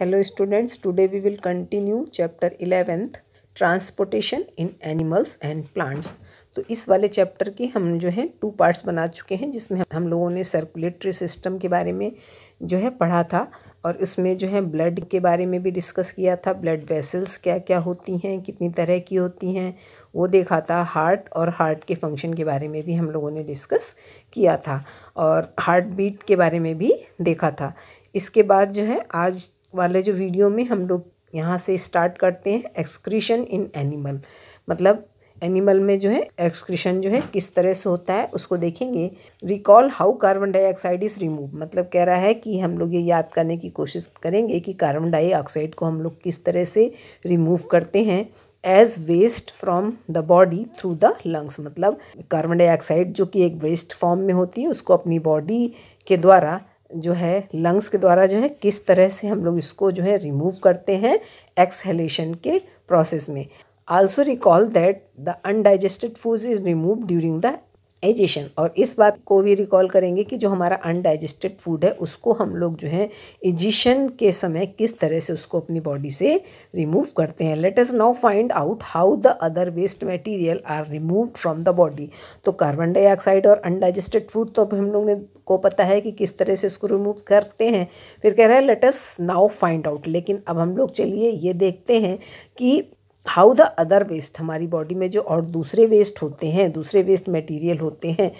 hello students today we will continue chapter eleventh transportation in animals and plants तो इस वाले chapter के हम जो है टू पार्ट्स बना चुके हैं जिसमें हम लोगों ने सर्कुलेटरी सिस्टम के बारे में जो है पढ़ा था और उसमें जो है ब्लड के बारे में भी डिस्कस किया था ब्लड वेसल्स क्या क्या होती हैं कितनी तरह की होती हैं वो देखा था हार्ट और हार्ट के फंक्शन के बारे में भी हम लोगों ने डिस्कस किया था और हार्ट बीट के बारे में भी देखा था इसके बाद जो है आज वाले जो वीडियो में हम लोग यहाँ से स्टार्ट करते हैं एक्सक्रीशन इन एनिमल मतलब एनिमल में जो है एक्सक्रीशन जो है किस तरह से होता है उसको देखेंगे recall how carbon dioxide is remove मतलब कह रहा है कि हम लोग ये याद करने की कोशिश करेंगे कि कार्बन डाइऑक्साइड को हम लोग किस तरह से रिमूव करते हैं as waste from the body through the lungs मतलब कार्बन डाइऑक्साइड जो कि एक वेस्ट फॉर्म में होती है उसको अपनी बॉडी के द्वारा जो है लंग्स के द्वारा जो है किस तरह से हम लोग इसको जो है रिमूव करते हैं एक्सहेलेशन के प्रोसेस में also recall that the undigested food is remove during the egestion और इस बात को भी रिकॉल करेंगे कि जो हमारा अनडाइजेस्टेड फूड है उसको हम लोग जो है एजिशन के समय किस तरह से उसको अपनी बॉडी से रिमूव करते हैं let us now find out how the other waste material are remove from the body तो कार्बन डाइऑक्साइड और अनडाइजेस्टेड फूड तो हम लोग ने को पता है कि किस तरह से इसको रिमूव करते हैं फिर कह रहे हैं let us now find out लेकिन अब हम लोग चलिए ये देखते हैं कि हाउ द अदर वेस्ट हमारी बॉडी में जो और दूसरे वेस्ट होते हैं दूसरे वेस्ट मटेरियल होते हैं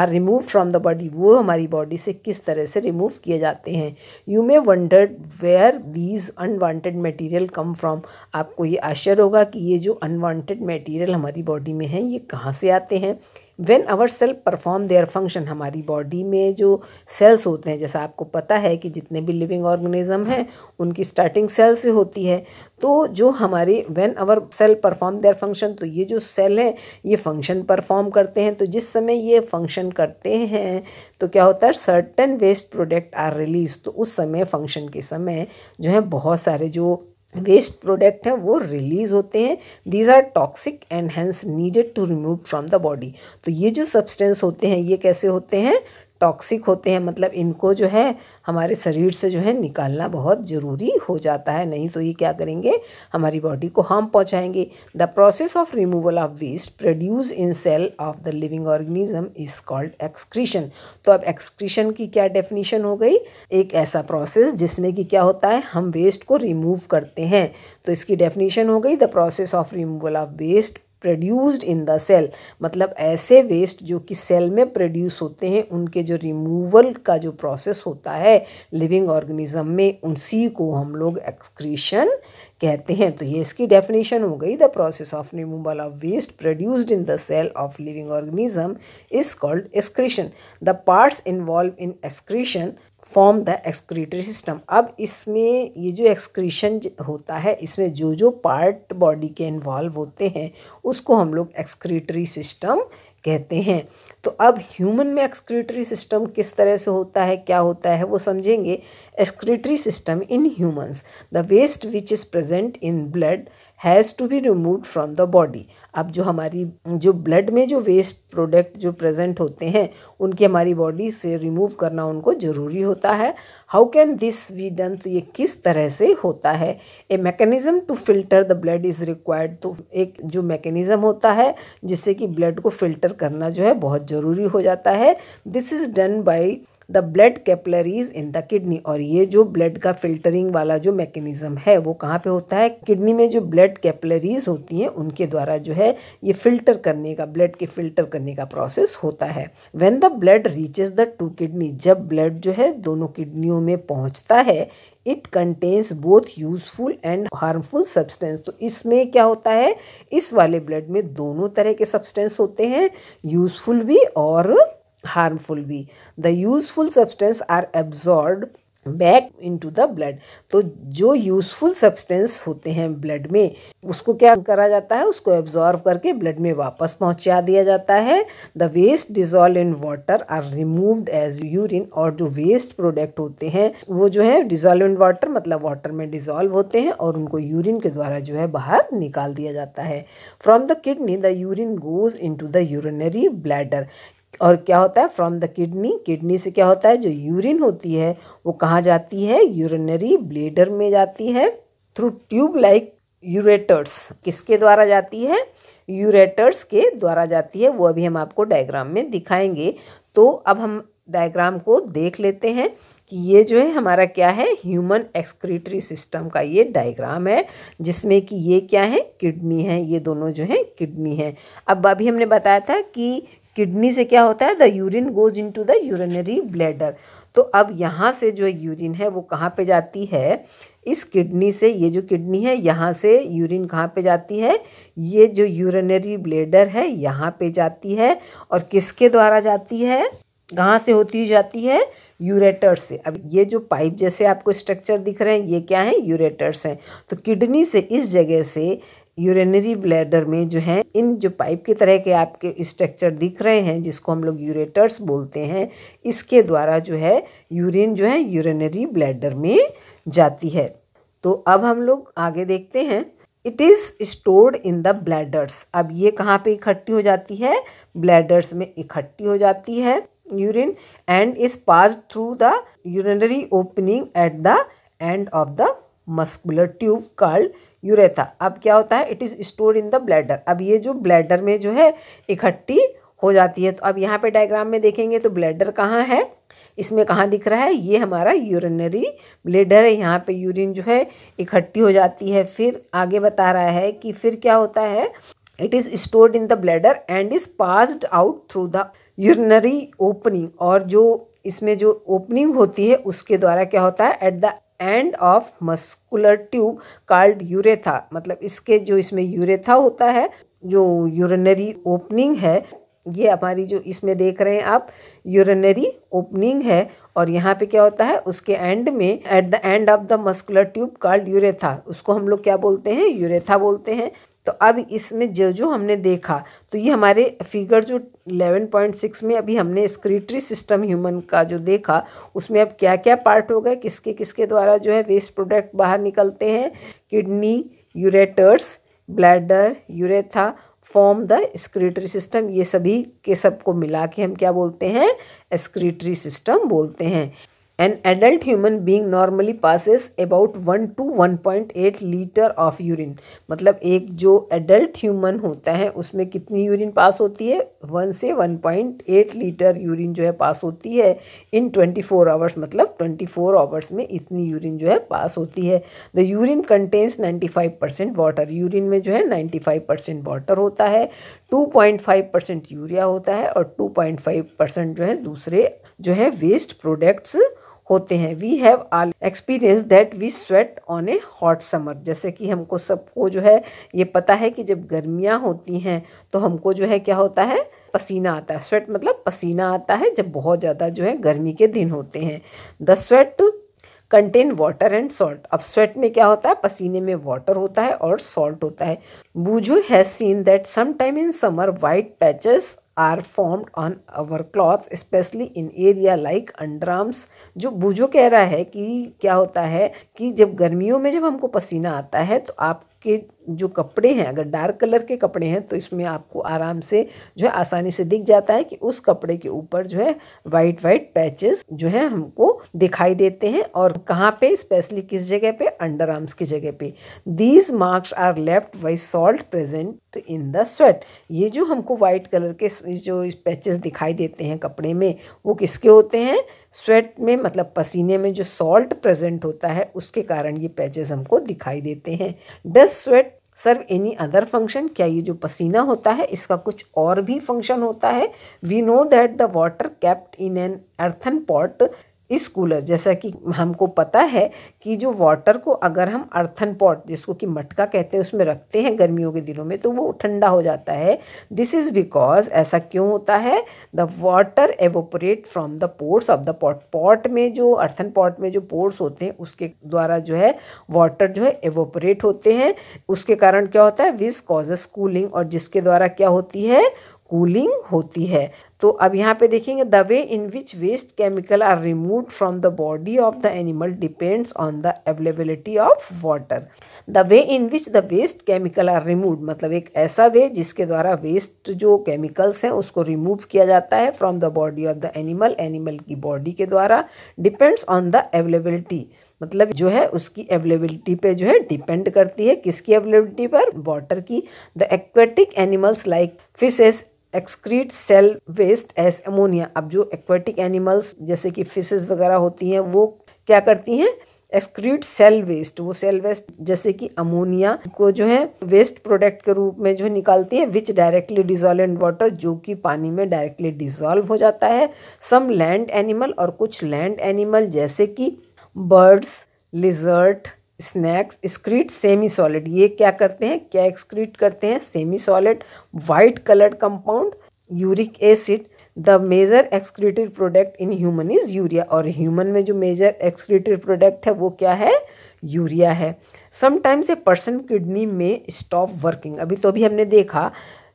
are remove from the body वो हमारी बॉडी से किस तरह से रिमूव किए जाते हैं you may wonder where these unwanted material come from आपको ये आश्चर्य होगा कि ये जो अनवांटेड मटेरियल हमारी बॉडी में हैं ये कहाँ से आते हैं when our cell perform their function हमारी बॉडी में जो सेल्स होते हैं जैसा आपको पता है कि जितने भी लिविंग ऑर्गेनिज्म हैं उनकी स्टार्टिंग सेल से होती है तो जो हमारे when our cell perform their function तो ये जो सेल हैं ये फंक्शन परफॉर्म करते हैं तो जिस समय ये फंक्शन करते हैं तो क्या होता है certain waste product are release तो उस समय फंक्शन के समय जो है बहुत सारे जो वेस्ट प्रोडक्ट हैं वो रिलीज होते हैं these are toxic and hence needed to remove from the body तो ये जो सब्सटेंस होते हैं ये कैसे होते हैं टॉक्सिक होते हैं मतलब इनको जो है हमारे शरीर से जो है निकालना बहुत ज़रूरी हो जाता है नहीं तो ये क्या करेंगे हमारी बॉडी को हार्म पहुँचाएंगे the process of removal of waste produce in cell of the living organism is called excretion तो अब एक्सक्रीशन की क्या डेफिनेशन हो गई एक ऐसा प्रोसेस जिसमें कि क्या होता है हम वेस्ट को रिमूव करते हैं तो इसकी डेफिनेशन हो गई the process of removal of waste produced in the cell मतलब ऐसे वेस्ट जो कि सेल में प्रोड्यूस होते हैं उनके जो रिमूवल का जो प्रोसेस होता है लिविंग ऑर्गेनिज्म में उसी को हम लोग एक्सक्रीशन कहते हैं तो ये इसकी डेफिनेशन हो गई the process of removal of waste produced in the cell of living organism is called excretion the parts involve in excretion form the excretory system अब इसमें ये जो एक्सक्रीशन होता है इसमें जो जो पार्ट बॉडी के इन्वॉल्व होते हैं उसको हम लोग एक्सक्रीटरी सिस्टम कहते हैं तो अब ह्यूमन में एक्सक्रीटरी सिस्टम किस तरह से होता है क्या होता है वो समझेंगे excretory system in humans the waste which is present in blood has to be remove from the body अब जो हमारी जो ब्लड में जो वेस्ट प्रोडक्ट जो प्रेजेंट होते हैं उनकी हमारी बॉडी से रिमूव करना उनको ज़रूरी होता है how can this we done तो ये किस तरह से होता है a mechanism to filter the blood is required तो एक जो मैकेनिज़्म होता है जिससे कि ब्लड को फिल्टर करना जो है बहुत ज़रूरी हो जाता है this is done by the blood capillaries in the kidney और ये जो ब्लड का फिल्टरिंग वाला जो मैकेनिज़्म है वो कहाँ पे होता है किडनी में जो ब्लड कैपलरीज होती हैं उनके द्वारा जो है ये फिल्टर करने का ब्लड के फिल्टर करने का प्रोसेस होता है when the blood reaches the to kidney जब ब्लड जो है दोनों किडनियों में पहुँचता है it contains both useful and harmful substance तो इसमें क्या होता है इस वाले ब्लड में दोनों तरह के सब्सटेंस होते हैं यूजफुल भी और हार्मफुल भी the useful substance are absorb back into the blood तो जो यूजफुल सब्सटेंस होते हैं ब्लड में उसको क्या करा जाता है उसको एब्जॉर्व करके ब्लड में वापस पहुंचा दिया जाता है the waste dissolve in water are removed as urine और जो वेस्ट प्रोडक्ट होते हैं वो जो है डिजॉल्व इन वाटर मतलब वाटर में डिजॉल्व होते हैं और उनको यूरिन के द्वारा जो है बाहर निकाल दिया जाता है from the kidney the urine goes into the urinary bladder और क्या होता है फ्रॉम द किडनी किडनी से क्या होता है जो यूरिन होती है वो कहाँ जाती है यूरिनरी ब्लेडर में जाती है थ्रू ट्यूब लाइक यूरेटर्स किसके द्वारा जाती है यूरेटर्स के द्वारा जाती है वो अभी हम आपको डायग्राम में दिखाएंगे तो अब हम डायग्राम को देख लेते हैं कि ये जो है हमारा क्या है ह्यूमन एक्सक्रीटरी सिस्टम का ये डायग्राम है जिसमें कि ये क्या है किडनी है ये दोनों जो है किडनी है अब अभी हमने बताया था कि किडनी से क्या होता है the urine goes into the urinary bladder तो अब यहाँ से जो यूरिन है वो कहाँ पे जाती है इस किडनी से ये जो किडनी है यहाँ से यूरिन कहाँ पे जाती है ये जो यूरिनरी ब्लेडर है यहाँ पे जाती है और किसके द्वारा जाती है कहाँ से होती जाती है यूरेटर से अब ये जो पाइप जैसे आपको स्ट्रक्चर दिख रहे हैं ये क्या है यूरेटर्स हैं तो किडनी से इस जगह से यूरेनरी ब्लैडर में जो है इन जो पाइप की तरह के आपके स्ट्रक्चर दिख रहे हैं जिसको हम लोग यूरेटर्स बोलते हैं इसके द्वारा जो है यूरिन जो है यूरेनरी ब्लैडर में जाती है तो अब हम लोग आगे देखते हैं it is stored in the bladders अब ये कहाँ पे इकट्ठी हो जाती है ब्लैडर्स में इकट्ठी हो जाती है urine and is pass through the urinary opening at the end of the muscular tube called urethra अब क्या होता है it is store in the bladder अब ये जो ब्लैडर में जो है इकट्ठी हो जाती है तो अब यहाँ पे डायग्राम में देखेंगे तो ब्लैडर कहाँ है इसमें कहाँ दिख रहा है ये हमारा यूरिनरी ब्लेडर है यहाँ पे यूरिन जो है इकट्ठी हो जाती है फिर आगे बता रहा है कि फिर क्या होता है it is stored in the bladder and is passed out through the urinary opening और जो इसमें जो ओपनिंग होती है उसके द्वारा क्या होता है at the end of muscular tube called urethra मतलब इसके जो इसमें यूरेथा होता है जो यूरिनरी ओपनिंग है ये हमारी जो इसमें देख रहे हैं आप यूरिनरी ओपनिंग है और यहाँ पे क्या होता है उसके एंड में at the end of the muscular tube called urethra उसको हम लोग क्या बोलते हैं यूरेथा बोलते हैं तो अब इसमें जो जो हमने देखा तो ये हमारे फिगर जो 11.6 में अभी हमने स्क्रीटरी सिस्टम ह्यूमन का जो देखा उसमें अब क्या क्या पार्ट हो गए किसके किसके द्वारा जो है वेस्ट प्रोडक्ट बाहर निकलते हैं kidney ureters bladder urethra form the excretory system ये सभी के सबको मिला के हम क्या बोलते हैं स्क्रीटरी सिस्टम बोलते हैं An adult human being normally passes about one to eight litre of urine मतलब एक जो एडल्ट ह्यूमन होता है उसमें कितनी यूरिन पास होती है वन से one point eight litre urine जो है पास होती है इन ट्वेंटी फोर आवर्स मतलब ट्वेंटी फोर आवर्स में इतनी यूरिन जो है पास होती है the urine contains ninety five percent water urine में जो है नाइन्टी फाइव परसेंट वाटर होता है two point five percent urea होता है और टू पॉइंट फाइव परसेंट जो है दूसरे जो है वेस्ट प्रोडक्ट्स होते हैं we have all experience that we sweat on a hot summer जैसे कि हमको सबको जो है ये पता है कि जब गर्मियाँ होती हैं तो हमको जो है क्या होता है पसीना आता है स्वेट मतलब पसीना आता है जब बहुत ज़्यादा जो है गर्मी के दिन होते हैं the sweat contain water and salt अब स्वेट में क्या होता है पसीने में वाटर होता है और सॉल्ट होता है Boojho has seen that some time in summer white patches are formed on our cloth specially in area like underarms जो बूझो कह रहा है कि क्या होता है कि जब गर्मियों में जब हमको पसीना आता है तो आप के जो कपड़े हैं अगर डार्क कलर के कपड़े हैं तो इसमें आपको आराम से जो है आसानी से दिख जाता है कि उस कपड़े के ऊपर जो है वाइट वाइट पैचेस जो है हमको दिखाई देते हैं और कहाँ पे स्पेशली किस जगह पे अंडर आर्म्स की जगह पे these marks are left by salt present in the sweat ये जो हमको वाइट कलर के जो पैचेस दिखाई देते हैं कपड़े में वो किसके होते हैं स्वेट में मतलब पसीने में जो सॉल्ट प्रेजेंट होता है उसके कारण ये पैचेस हमको दिखाई देते हैं does sweat serve any other function क्या ये जो पसीना होता है इसका कुछ और भी फंक्शन होता है we know that the water kept in an earthen pot is cooler जैसा कि हमको पता है कि जो वाटर को अगर हम अर्थन पॉट जिसको कि मटका कहते हैं उसमें रखते हैं गर्मियों के दिनों में तो वो ठंडा हो जाता है दिस इज़ बिकॉज ऐसा क्यों होता है the water evaporate from the pores of the pot pot में जो अर्थन पॉट में जो पोर्स होते हैं उसके द्वारा जो है वाटर जो है एवोपरेट होते हैं उसके कारण क्या होता है विस कॉजस कूलिंग और जिसके द्वारा क्या होती है कूलिंग होती है तो अब यहाँ पे देखेंगे the way in which waste chemical are remove from the body of the animal depends on the availability of water the way in which the waste chemical are remove मतलब एक ऐसा वे जिसके द्वारा वेस्ट जो केमिकल्स हैं उसको remove किया जाता है from the body of the animal animal की बॉडी के द्वारा डिपेंड्स ऑन द अवेलेबिलिटी मतलब जो है उसकी अवेलेबिलिटी पे जो है डिपेंड करती है किसकी अवेलेबिलिटी पर वाटर की the aquatic animals like fishes excrete cell waste as ammonia अब जो एक्वेटिक एनिमल्स जैसे कि फिशेज वगैरह होती हैं वो क्या करती हैं एक्सक्रीट सेल वेस्ट वो सेल वेस्ट जैसे कि अमोनिया को जो है वेस्ट प्रोडक्ट के रूप में जो निकालती है which directly dissolve in water जो कि पानी में डायरेक्टली डिजॉल्व हो जाता है सम लैंड एनिमल और कुछ लैंड एनिमल जैसे कि birds lizard snakes excrete semi solid ये क्या करते हैं क्या एक्सक्रीट करते हैं semi solid white coloured compound uric acid the major excretive product in human is urea और ह्यूमन में जो मेजर एक्सक्रीटिव प्रोडक्ट है वो क्या है यूरिया है समटाइम्स ए पर्सन किडनी में स्टॉप वर्किंग अभी तो अभी हमने देखा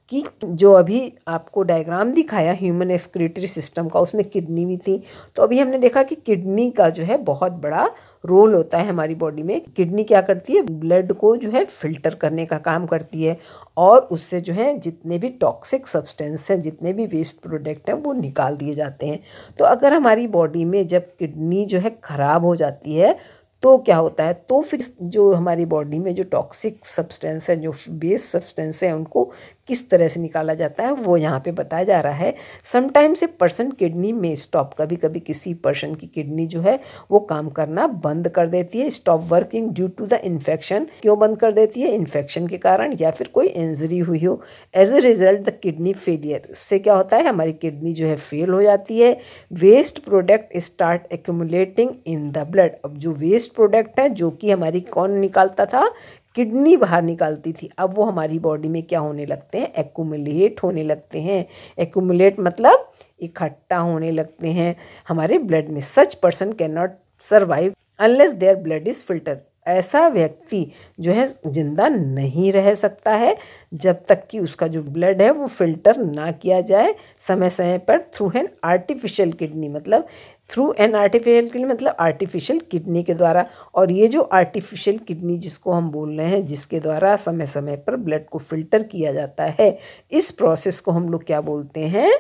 कि जो अभी आपको डायग्राम दिखाया ह्यूमन एक्सक्रीटरी सिस्टम का उसमें किडनी भी थी तो अभी हमने देखा कि किडनी का जो है बहुत बड़ा रोल होता है हमारी बॉडी में किडनी क्या करती है ब्लड को जो है फिल्टर करने का काम करती है और उससे जो है जितने भी टॉक्सिक सब्सटेंस हैं जितने भी वेस्ट प्रोडक्ट हैं वो निकाल दिए जाते हैं तो अगर हमारी बॉडी में जब किडनी जो है ख़राब हो जाती है तो क्या होता है तो फिर जो हमारी बॉडी में जो टॉक्सिक सब्सटेंस है जो बेस सब्सटेंस है उनको किस तरह से निकाला जाता है वो यहाँ पे बताया जा रहा है समटाइम्स ए पर्सन किडनी में स्टॉप कभी कभी किसी पर्सन की किडनी जो है वो काम करना बंद कर देती है stop working due to the infection क्यों बंद कर देती है इन्फेक्शन के कारण या फिर कोई इंजरी हुई हो as a result the kidney failure उससे क्या होता है हमारी किडनी जो है फेल हो जाती है waste product start accumulating in the blood अब जो वेस्ट प्रोडक्ट है जो कि हमारी कौन निकालता था किडनी बाहर निकालती थी अब वो हमारी बॉडी में क्या होने लगते हैं एकुमुलेट होने लगते हैं एकुमुलेट मतलब इकट्ठा होने लगते हैं हमारे ब्लड में such person can not survive unless their blood is filter ऐसा व्यक्ति जो है जिंदा नहीं रह सकता है जब तक कि उसका जो ब्लड है वो फिल्टर ना किया जाए समय समय पर थ्रू एन आर्टिफिशियल किडनी मतलब थ्रू एन आर्टिफिशियल किडनी मतलब आर्टिफिशियल किडनी के द्वारा और ये जो आर्टिफिशियल किडनी जिसको हम बोल रहे हैं जिसके द्वारा समय समय पर ब्लड को फिल्टर किया जाता है इस प्रोसेस को हम लोग क्या बोलते हैं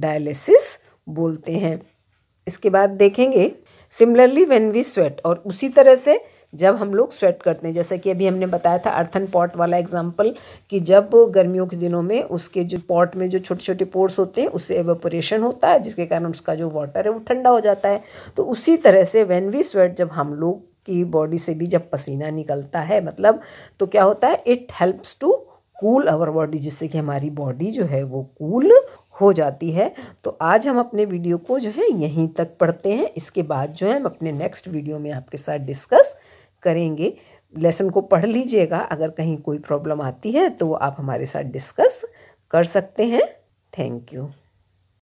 डायलिसिस बोलते हैं इसके बाद देखेंगे सिमिलरली वेन वी स्वेट और उसी तरह से जब हम लोग स्वेट करते हैं जैसे कि अभी हमने बताया था अर्थन पॉट वाला एग्जाम्पल कि जब गर्मियों के दिनों में उसके जो पॉट में जो छोटे छोटे पोर्स होते हैं उससे एवोपरेशन होता है जिसके कारण उसका जो वाटर है वो ठंडा हो जाता है तो उसी तरह से वेन वी स्वेट जब हम लोग की बॉडी से भी जब पसीना निकलता है मतलब तो क्या होता है it helps to cool our body जिससे कि हमारी बॉडी जो है वो कूल हो जाती है तो आज हम अपने वीडियो को जो है यहीं तक पढ़ते हैं इसके बाद जो है हम अपने नेक्स्ट वीडियो में आपके साथ डिस्कस करेंगे लेसन को पढ़ लीजिएगा अगर कहीं कोई प्रॉब्लम आती है तो आप हमारे साथ डिस्कस कर सकते हैं थैंक यू